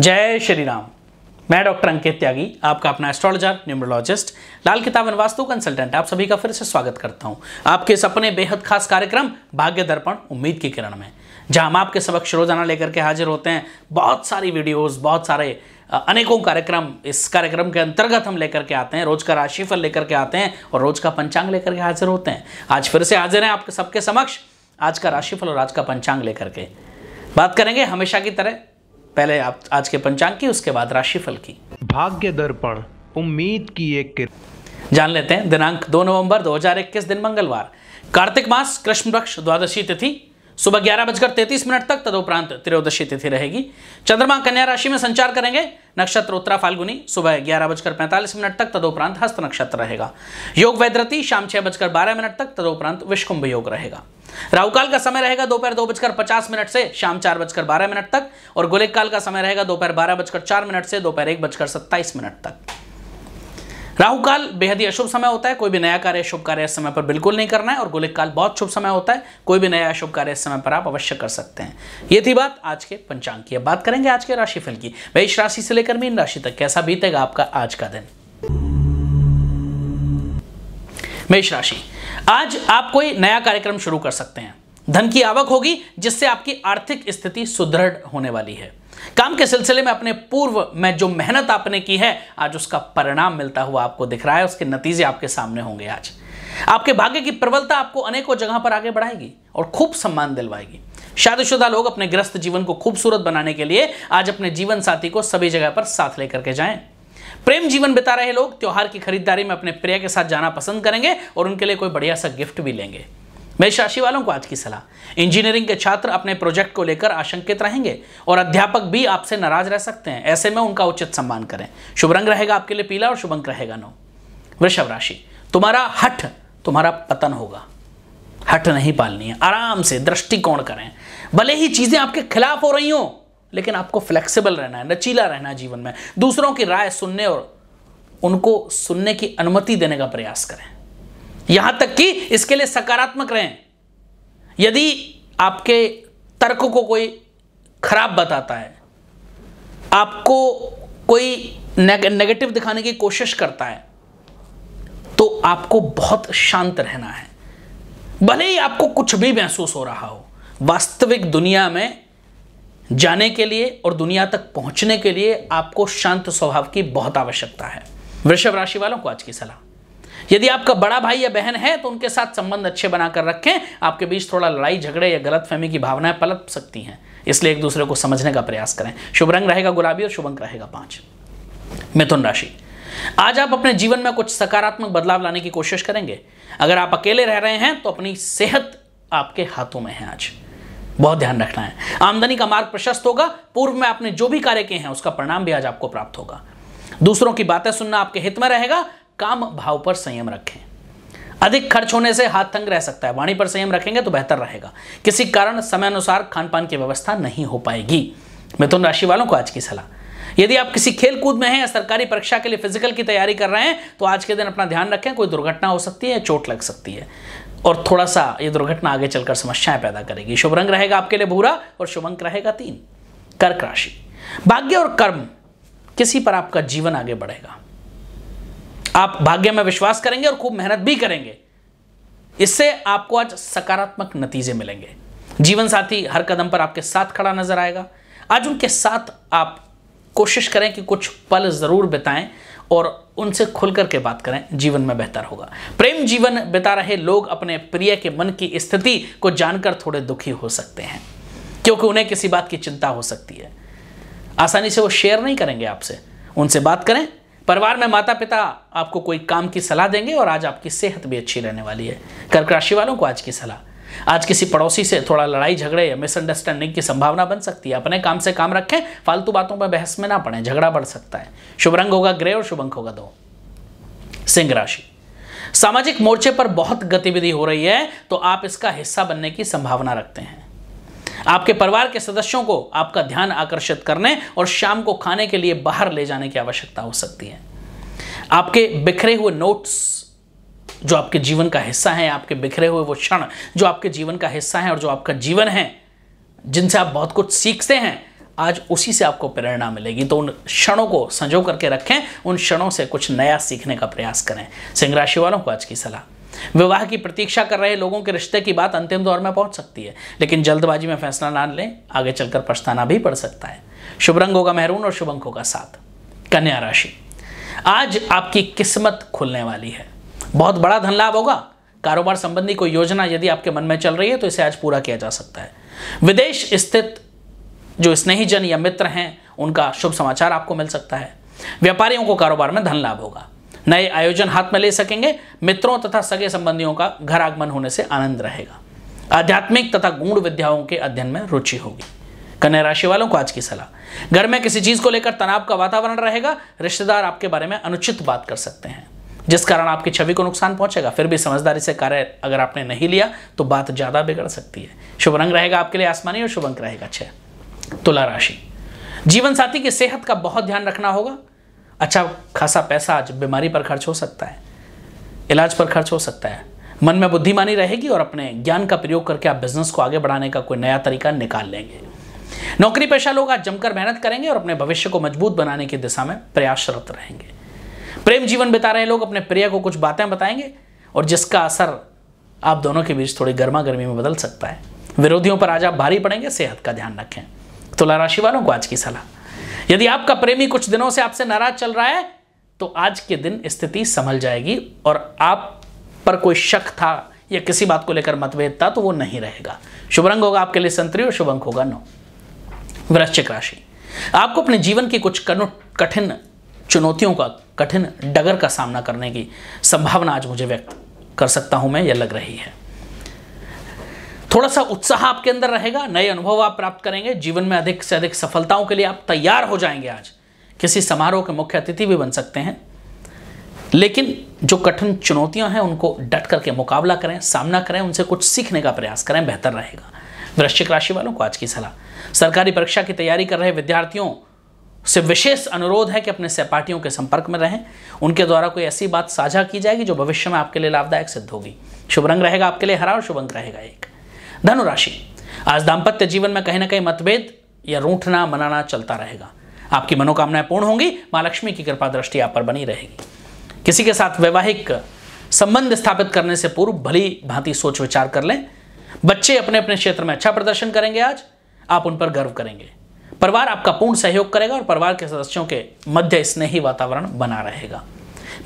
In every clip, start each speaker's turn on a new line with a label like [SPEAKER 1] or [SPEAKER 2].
[SPEAKER 1] जय श्री राम मैं डॉक्टर अंकित त्यागी आपका अपना एस्ट्रोलॉजर न्यूमरोलॉजिस्ट लाल किताब वास्तु कंसल्टेंट आप सभी का फिर से स्वागत करता हूं आपके इस अपने बेहद खास कार्यक्रम भाग्य दर्पण उम्मीद की किरण में जहां हम आपके समक्ष रोजाना लेकर के हाजिर होते हैं बहुत सारी वीडियोस बहुत सारे अनेकों कार्यक्रम इस कार्यक्रम के अंतर्गत हम लेकर के आते हैं रोज का राशिफल लेकर के आते हैं और रोज का पंचांग लेकर के हाजिर होते हैं आज फिर से हाजिर हैं आपके सबके समक्ष आज का राशिफल और आज का पंचांग लेकर के बात करेंगे हमेशा की तरह पहले आप आज के पंचांग की उसके बाद राशिफल की भाग्य दर्पण उम्मीद की एक किरण जान लेते हैं दिनांक 2 नवंबर 2021 दिन मंगलवार कार्तिक मास कृष्ण पक्ष द्वादशी तिथि सुबह ग्यारह बजकर तैतीस मिनट तक तदोपरांत त्रयोदशी तिथि रहेगी चंद्रमा कन्या राशि में संचार करेंगे नक्षत्र उत्तरा फाल्गुनी सुबह ग्यारह बजकर पैंतालीस मिनट तक तदोपरांत हस्त नक्षत्र रहेगा योग वैद्रति शाम छह बजकर बारह मिनट तक तदोपरांत विष्कुंभ योग रहेगा राहुकाल का समय रहेगा दोपहर दो बजकर पचास मिनट से शाम चार बजकर बारह मिनट तक और गोलेक काल का समय रहेगा दोपहर बारह बजकर चार मिनट से दोपहर एक बजकर सत्ताईस मिनट तक राहु काल बेहद ही अशुभ समय होता है कोई भी नया कार्य शुभ कार्य इस समय पर बिल्कुल नहीं करना है और गोलिक काल बहुत शुभ समय होता है कोई भी नया शुभ कार्य इस समय पर आप अवश्य कर सकते हैं ये थी बात आज के पंचांग की अब बात करेंगे आज के राशिफल की इस राशि से लेकर मीन राशि तक कैसा बीतेगा आपका आज का दिन मेष राशि आज आप कोई नया कार्यक्रम शुरू कर सकते हैं धन की आवक होगी जिससे आपकी आर्थिक स्थिति सुदृढ़ होने वाली है काम के सिलसिले में अपने पूर्व में जो मेहनत आपने की है आज उसका परिणाम मिलता हुआ आपको दिख रहा है उसके नतीजे आपके सामने होंगे आज आपके भाग्य की प्रबलता आपको अनेकों जगह पर आगे बढ़ाएगी और खूब सम्मान दिलवाएगी शादीशुदा लोग अपने ग्रस्त जीवन को खूबसूरत बनाने के लिए आज अपने जीवन साथी को सभी जगह पर साथ लेकर के जाएं प्रेम जीवन बिता रहे लोग त्योहार की खरीदारी में अपने प्रिय के साथ जाना पसंद करेंगे और उनके लिए कोई बढ़िया सा गिफ्ट भी लेंगे मेष राशि वालों को आज की सलाह इंजीनियरिंग के छात्र अपने प्रोजेक्ट को लेकर आशंकित रहेंगे और अध्यापक भी आपसे नाराज रह सकते हैं ऐसे में उनका उचित सम्मान करें शुभ रंग रहेगा आपके लिए पीला और शुभ अंक रहेगा नौ वृषभ राशि तुम्हारा हठ तुम्हारा पतन होगा हठ नहीं पालनी है आराम से दृष्टिकोण करें भले ही चीज़ें आपके खिलाफ हो रही हों लेकिन आपको फ्लेक्सिबल रहना है लचीला रहना है जीवन में दूसरों की राय सुनने और उनको सुनने की अनुमति देने का प्रयास करें यहां तक कि इसके लिए सकारात्मक रहें यदि आपके तर्क को कोई खराब बताता है आपको कोई नेग, नेगेटिव दिखाने की कोशिश करता है तो आपको बहुत शांत रहना है भले ही आपको कुछ भी महसूस हो रहा हो वास्तविक दुनिया में जाने के लिए और दुनिया तक पहुंचने के लिए आपको शांत स्वभाव की बहुत आवश्यकता है वृषभ राशि वालों को आज की सलाह यदि आपका बड़ा भाई या बहन है तो उनके साथ संबंध अच्छे बनाकर रखें आपके बीच थोड़ा लड़ाई झगड़े या गलत फहमी की भावनाएं पलट सकती हैं इसलिए एक दूसरे को समझने का प्रयास करें शुभ रंग रहेगा गुलाबी और शुभ अंक रहेगा पांच मिथुन राशि आज आप अपने जीवन में कुछ सकारात्मक बदलाव लाने की कोशिश करेंगे अगर आप अकेले रह रहे हैं तो अपनी सेहत आपके हाथों में है आज बहुत ध्यान रखना है आमदनी का मार्ग प्रशस्त होगा पूर्व में आपने जो भी कार्य किए हैं उसका परिणाम भी आज आपको प्राप्त होगा दूसरों की बातें सुनना आपके हित में रहेगा काम भाव पर संयम रखें अधिक खर्च होने से हाथ तंग रह सकता है वाणी पर संयम रखेंगे तो बेहतर रहेगा किसी कारण समय अनुसार खान पान की व्यवस्था नहीं हो पाएगी मिथुन राशि वालों को आज की सलाह यदि आप किसी खेल कूद में हैं या सरकारी परीक्षा के लिए फिजिकल की तैयारी कर रहे हैं तो आज के दिन अपना ध्यान रखें कोई दुर्घटना हो सकती है चोट लग सकती है और थोड़ा सा ये दुर्घटना आगे चलकर समस्याएं पैदा करेगी शुभ रंग रहेगा आपके लिए भूरा और शुभ अंक रहेगा तीन कर्क राशि भाग्य और कर्म किसी पर आपका जीवन आगे बढ़ेगा आप भाग्य में विश्वास करेंगे और खूब मेहनत भी करेंगे इससे आपको आज सकारात्मक नतीजे मिलेंगे जीवन साथी हर कदम पर आपके साथ खड़ा नजर आएगा आज उनके साथ आप कोशिश करें कि कुछ पल ज़रूर बिताएं और उनसे खुल के बात करें जीवन में बेहतर होगा प्रेम जीवन बिता रहे लोग अपने प्रिय के मन की स्थिति को जानकर थोड़े दुखी हो सकते हैं क्योंकि उन्हें किसी बात की चिंता हो सकती है आसानी से वो शेयर नहीं करेंगे आपसे उनसे बात करें परिवार में माता पिता आपको कोई काम की सलाह देंगे और आज आपकी सेहत भी अच्छी रहने वाली है कर्क राशि वालों को आज की सलाह आज किसी पड़ोसी से थोड़ा लड़ाई झगड़े या मिसअंडरस्टैंडिंग की संभावना बन सकती है अपने काम से काम रखें फालतू बातों पर बहस में ना पड़े झगड़ा बढ़ सकता है शुभ रंग होगा ग्रे और शुभ अंक होगा दो सिंह राशि सामाजिक मोर्चे पर बहुत गतिविधि हो रही है तो आप इसका हिस्सा बनने की संभावना रखते हैं आपके परिवार के सदस्यों को आपका ध्यान आकर्षित करने और शाम को खाने के लिए बाहर ले जाने की आवश्यकता हो सकती है आपके बिखरे हुए नोट्स जो आपके जीवन का हिस्सा है आपके बिखरे हुए वो क्षण जो आपके जीवन का हिस्सा है और जो आपका जीवन है जिनसे आप बहुत कुछ सीखते हैं आज उसी से आपको प्रेरणा मिलेगी तो उन क्षणों को संजो करके रखें उन क्षणों से कुछ नया सीखने का प्रयास करें सिंह राशि वालों को आज की सलाह विवाह की प्रतीक्षा कर रहे लोगों के रिश्ते की बात अंतिम दौर में पहुंच सकती है लेकिन जल्दबाजी में फैसला ना लें आगे चलकर पछताना भी पड़ सकता है शुभ रंग होगा मेहरून और शुभ अंक होगा सात कन्या राशि आज आपकी किस्मत खुलने वाली है बहुत बड़ा धन लाभ होगा कारोबार संबंधी कोई योजना यदि आपके मन में चल रही है तो इसे आज पूरा किया जा सकता है विदेश स्थित जो स्नेही जन या मित्र हैं उनका शुभ समाचार आपको मिल सकता है व्यापारियों को कारोबार में धन लाभ होगा नए आयोजन हाथ में ले सकेंगे मित्रों तथा सगे संबंधियों का घर आगमन होने से आनंद रहेगा आध्यात्मिक तथा गुण विद्याओं के अध्ययन में रुचि होगी कन्या राशि वालों को आज की सलाह घर में किसी चीज को लेकर तनाव का वातावरण रहेगा रिश्तेदार आपके बारे में अनुचित बात कर सकते हैं जिस कारण आपकी छवि को नुकसान पहुंचेगा फिर भी समझदारी से कार्य अगर आपने नहीं लिया तो बात ज्यादा बिगड़ सकती है शुभ रंग रहेगा आपके लिए आसमानी और शुभ अंक रहेगा छह तुला राशि जीवन साथी की सेहत का बहुत ध्यान रखना होगा अच्छा खासा पैसा आज बीमारी पर खर्च हो सकता है इलाज पर खर्च हो सकता है मन में बुद्धिमानी रहेगी और अपने ज्ञान का प्रयोग करके आप बिजनेस को आगे बढ़ाने का कोई नया तरीका निकाल लेंगे नौकरी पेशा लोग आज जमकर मेहनत करेंगे और अपने भविष्य को मजबूत बनाने की दिशा में प्रयासरत रहेंगे प्रेम जीवन बिता रहे लोग अपने प्रिय को कुछ बातें बताएंगे और जिसका असर आप दोनों के बीच थोड़ी गर्मा गर्मी में बदल सकता है विरोधियों पर आज आप भारी पड़ेंगे सेहत का ध्यान रखें तुला राशि वालों को आज की सलाह यदि आपका प्रेमी कुछ दिनों से आपसे नाराज चल रहा है तो आज के दिन स्थिति संभल जाएगी और आप पर कोई शक था या किसी बात को लेकर मतभेद था तो वो नहीं रहेगा शुभ रंग होगा आपके लिए संतरी और शुभ अंक होगा नौ वृश्चिक राशि आपको अपने जीवन की कुछ कठिन चुनौतियों का कठिन डगर का सामना करने की संभावना आज मुझे व्यक्त कर सकता हूं मैं यह लग रही है थोड़ा सा उत्साह आपके अंदर रहेगा नए अनुभव आप प्राप्त करेंगे जीवन में अधिक से अधिक सफलताओं के लिए आप तैयार हो जाएंगे आज किसी समारोह के मुख्य अतिथि भी बन सकते हैं लेकिन जो कठिन चुनौतियां हैं उनको डट करके मुकाबला करें सामना करें उनसे कुछ सीखने का प्रयास करें बेहतर रहेगा वृश्चिक राशि वालों को आज की सलाह सरकारी परीक्षा की तैयारी कर रहे विद्यार्थियों से विशेष अनुरोध है कि अपने सहपाठियों के संपर्क में रहें उनके द्वारा कोई ऐसी बात साझा की जाएगी जो भविष्य में आपके लिए लाभदायक सिद्ध होगी शुभ रंग रहेगा आपके लिए हरा और शुभ अंक रहेगा एक धनुराशि आज दाम्पत्य जीवन में कहीं ना कहीं मतभेद या रूठना मनाना चलता रहेगा आपकी मनोकामनाएं पूर्ण होंगी मां लक्ष्मी की कृपा दृष्टि आप पर बनी रहेगी किसी के साथ वैवाहिक संबंध स्थापित करने से पूर्व भली भांति सोच विचार कर लें बच्चे अपने अपने क्षेत्र में अच्छा प्रदर्शन करेंगे आज आप उन पर गर्व करेंगे परिवार आपका पूर्ण सहयोग करेगा और परिवार के सदस्यों के मध्य स्नेही वातावरण बना रहेगा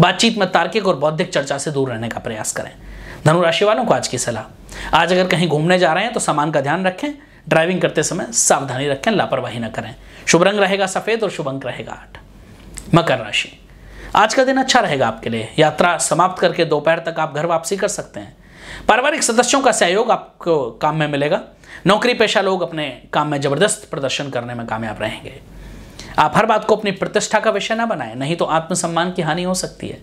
[SPEAKER 1] बातचीत में तार्किक और बौद्धिक चर्चा से दूर रहने का प्रयास करें धनुराशि वालों को आज की सलाह आज अगर कहीं घूमने जा रहे हैं तो सामान का ध्यान रखें ड्राइविंग करते समय सावधानी रखें लापरवाही न करें शुभ रंग रहेगा सफ़ेद और शुभ अंक रहेगा आठ मकर राशि आज का दिन अच्छा रहेगा आपके लिए यात्रा समाप्त करके दोपहर तक आप घर वापसी कर सकते हैं पारिवारिक सदस्यों का सहयोग आपको काम में मिलेगा नौकरी पेशा लोग अपने काम में जबरदस्त प्रदर्शन करने में कामयाब रहेंगे आप हर बात को अपनी प्रतिष्ठा का विषय ना बनाएं नहीं तो आत्मसम्मान की हानि हो सकती है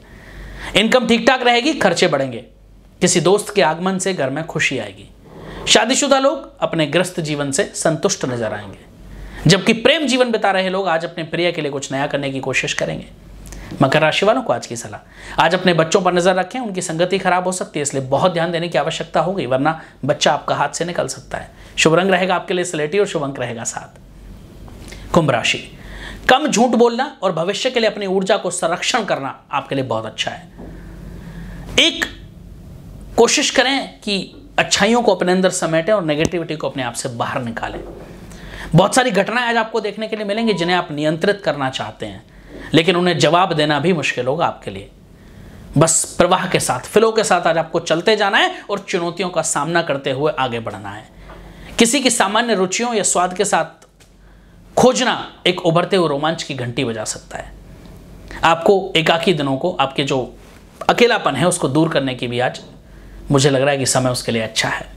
[SPEAKER 1] इनकम ठीक ठाक रहेगी खर्चे बढ़ेंगे किसी दोस्त के आगमन से घर में खुशी आएगी शादीशुदा लोग अपने ग्रस्त जीवन से संतुष्ट नजर आएंगे जबकि प्रेम जीवन बिता रहे लोग आज अपने प्रिय के लिए कुछ नया करने की कोशिश करेंगे मकर राशि वालों को आज की सलाह आज अपने बच्चों पर नजर रखें उनकी संगति खराब हो सकती है इसलिए बहुत ध्यान देने की आवश्यकता होगी वरना बच्चा आपका हाथ से निकल सकता है शुभ रंग रहेगा आपके लिए स्लेटी और शुभ अंक रहेगा साथ कुंभ राशि कम झूठ बोलना और भविष्य के लिए अपनी ऊर्जा को संरक्षण करना आपके लिए बहुत अच्छा है एक कोशिश करें कि अच्छाइयों को अपने अंदर समेटें और नेगेटिविटी को अपने आप से बाहर निकालें बहुत सारी घटनाएं आज आपको देखने के लिए मिलेंगी जिन्हें आप नियंत्रित करना चाहते हैं लेकिन उन्हें जवाब देना भी मुश्किल होगा आपके लिए बस प्रवाह के साथ फ्लो के साथ आज आपको चलते जाना है और चुनौतियों का सामना करते हुए आगे बढ़ना है किसी की सामान्य रुचियों या स्वाद के साथ खोजना एक उभरते हुए रोमांच की घंटी बजा सकता है आपको एकाकी दिनों को आपके जो अकेलापन है उसको दूर करने की भी आज मुझे लग रहा है कि समय उसके लिए अच्छा है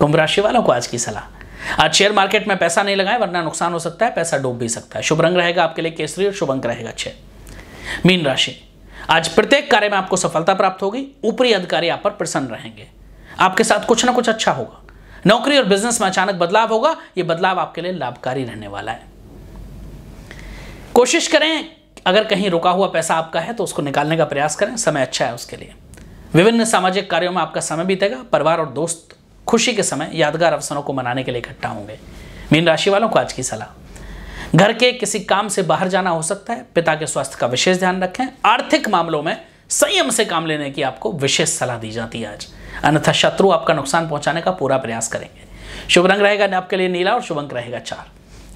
[SPEAKER 1] कुंभ राशि वालों को आज की सलाह आज शेयर मार्केट में पैसा नहीं लगाएं वरना नुकसान हो सकता है पैसा डूब भी सकता है शुभ रंग रहेगा आपके लिए केसरी और शुभ अंक रहेगा छह मीन राशि आज प्रत्येक कार्य में आपको सफलता प्राप्त होगी ऊपरी अधिकारी आप पर प्रसन्न रहेंगे आपके साथ कुछ ना कुछ अच्छा होगा नौकरी और बिजनेस में अचानक बदलाव होगा ये बदलाव आपके लिए लाभकारी रहने वाला है कोशिश करें अगर कहीं रुका हुआ पैसा आपका है तो उसको निकालने का प्रयास करें समय अच्छा है उसके लिए विभिन्न सामाजिक कार्यों में आपका समय बीतेगा परिवार और दोस्त खुशी के समय यादगार अवसरों को मनाने के लिए इकट्ठा होंगे मीन राशि वालों को आज की सलाह घर के किसी काम से बाहर जाना हो सकता है पिता के स्वास्थ्य का विशेष ध्यान रखें आर्थिक मामलों में संयम से काम लेने की आपको विशेष सलाह दी जाती है आज अन्यथा शत्रु आपका नुकसान पहुंचाने का पूरा प्रयास करेंगे शुभ रंग रहेगा आपके लिए नीला और शुभ अंक रहेगा चार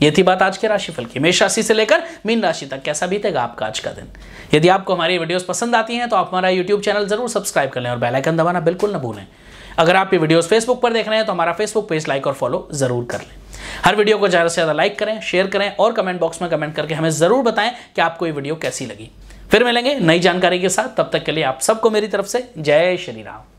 [SPEAKER 1] ये थी बात आज के राशिफल की मेष राशि से लेकर मीन राशि तक कैसा बीतेगा आपका आज का दिन यदि आपको हमारी वीडियोस पसंद आती हैं तो आप हमारा यूट्यूब चैनल जरूर सब्सक्राइब कर लें और आइकन दबाना बिल्कुल न भूलें अगर आप ये वीडियोस फेसबुक पर देख रहे हैं तो हमारा फेसबुक पेज लाइक और फॉलो जरूर कर लें हर वीडियो को ज़्यादा से ज़्यादा लाइक करें शेयर करें और कमेंट बॉक्स में कमेंट करके हमें ज़रूर बताएं कि आपको ये वीडियो कैसी लगी फिर मिलेंगे नई जानकारी के साथ तब तक के लिए आप सबको मेरी तरफ से जय श्री राम